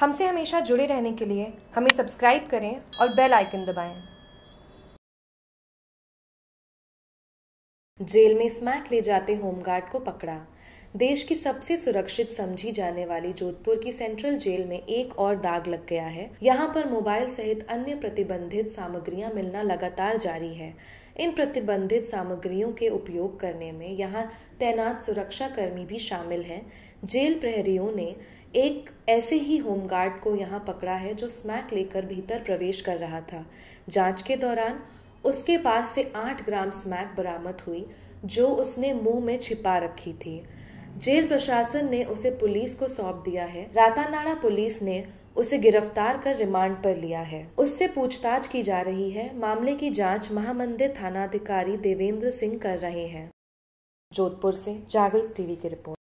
हमसे हमेशा जुड़े रहने के लिए हमें सब्सक्राइब करें और बेल आइकन दबाएं। जेल में स्मैक ले जाते होमगार्ड को पकड़ा देश की सबसे सुरक्षित समझी जाने वाली जोधपुर की सेंट्रल जेल में एक और दाग लग गया है यहाँ पर मोबाइल सहित अन्य प्रतिबंधित सामग्रियां मिलना लगातार जारी है इन प्रतिबंधित सामग्रियों के उपयोग करने में यहाँ तैनात सुरक्षा कर्मी भी शामिल हैं जेल प्रहरियों ने एक ऐसे ही होमगार्ड को यहाँ पकड़ा है जो स्मैक लेकर भीतर प्रवेश कर रहा था जांच के दौरान उसके पास से आठ ग्राम स्मैक बरामद हुई जो उसने मुंह में छिपा रखी थी जेल प्रशासन ने उसे पुलिस को सौंप दिया है रातानाड़ा पुलिस ने उसे गिरफ्तार कर रिमांड पर लिया है उससे पूछताछ की जा रही है मामले की जांच महामंदिर थानाधिकारी देवेंद्र सिंह कर रहे हैं जोधपुर से जागरूक टीवी की रिपोर्ट